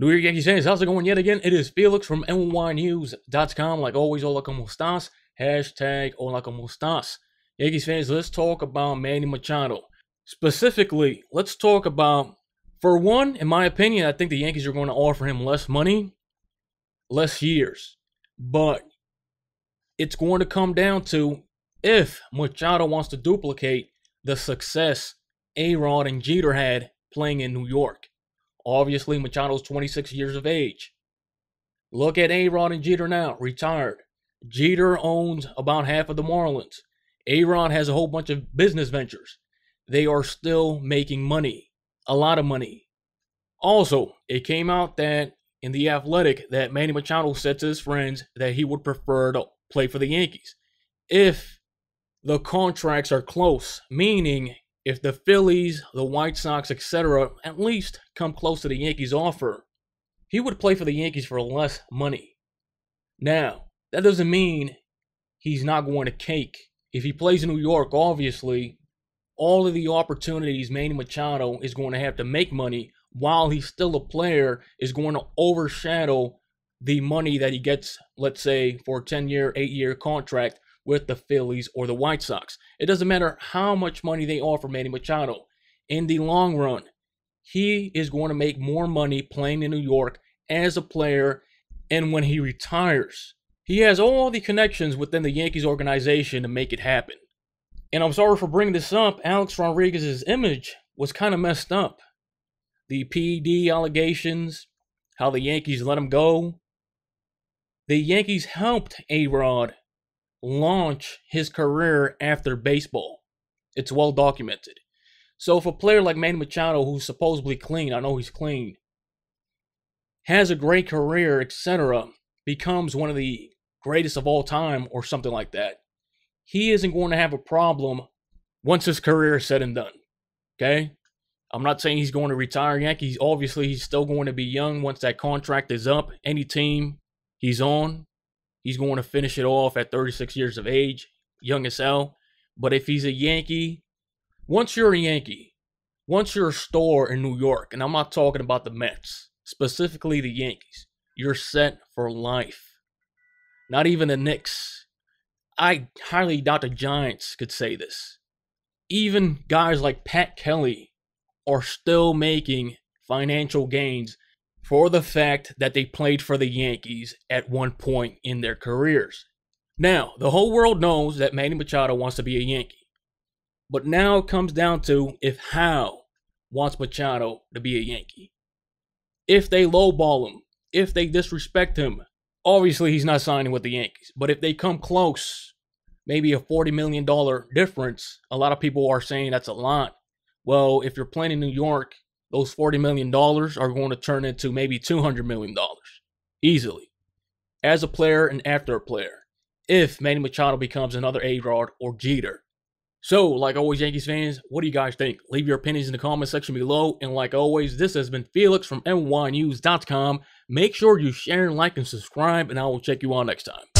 New York Yankees fans, how's it going yet again? It is Felix from NYNews.com. Like always, hola como estás? Hashtag hola como estás? Yankees fans, let's talk about Manny Machado. Specifically, let's talk about, for one, in my opinion, I think the Yankees are going to offer him less money, less years. But it's going to come down to if Machado wants to duplicate the success A-Rod and Jeter had playing in New York. Obviously, Machado's 26 years of age. Look at Aaron and Jeter now, retired. Jeter owns about half of the Marlins. Aaron has a whole bunch of business ventures. They are still making money, a lot of money. Also, it came out that in The Athletic that Manny Machado said to his friends that he would prefer to play for the Yankees if the contracts are close, meaning if the Phillies, the White Sox, etc., at least come close to the Yankees' offer, he would play for the Yankees for less money. Now, that doesn't mean he's not going to cake. If he plays in New York, obviously, all of the opportunities Manny Machado is going to have to make money while he's still a player is going to overshadow the money that he gets, let's say, for a 10 year, 8 year contract with the Phillies or the White Sox. It doesn't matter how much money they offer Manny Machado. In the long run, he is going to make more money playing in New York as a player and when he retires. He has all the connections within the Yankees organization to make it happen. And I'm sorry for bringing this up, Alex Rodriguez's image was kind of messed up. The PED allegations, how the Yankees let him go. The Yankees helped A Rod launch his career after baseball. It's well documented. So if a player like Manny Machado, who's supposedly clean, I know he's clean, has a great career, etc., becomes one of the greatest of all time or something like that, he isn't going to have a problem once his career is said and done. Okay? I'm not saying he's going to retire Yankees. Obviously, he's still going to be young once that contract is up. Any team he's on, He's going to finish it off at 36 years of age, young as hell. But if he's a Yankee, once you're a Yankee, once you're a star in New York, and I'm not talking about the Mets, specifically the Yankees, you're set for life. Not even the Knicks. I highly doubt the Giants could say this. Even guys like Pat Kelly are still making financial gains for the fact that they played for the Yankees at one point in their careers. Now, the whole world knows that Manny Machado wants to be a Yankee. But now it comes down to if Howe wants Machado to be a Yankee. If they lowball him, if they disrespect him, obviously he's not signing with the Yankees. But if they come close, maybe a $40 million difference, a lot of people are saying that's a lot. Well, if you're playing in New York those $40 million are going to turn into maybe $200 million easily as a player and after a player if Manny Machado becomes another A-Rod or Jeter. So, like always, Yankees fans, what do you guys think? Leave your opinions in the comment section below. And like always, this has been Felix from NYNews.com. Make sure you share and like and subscribe, and I will check you all next time.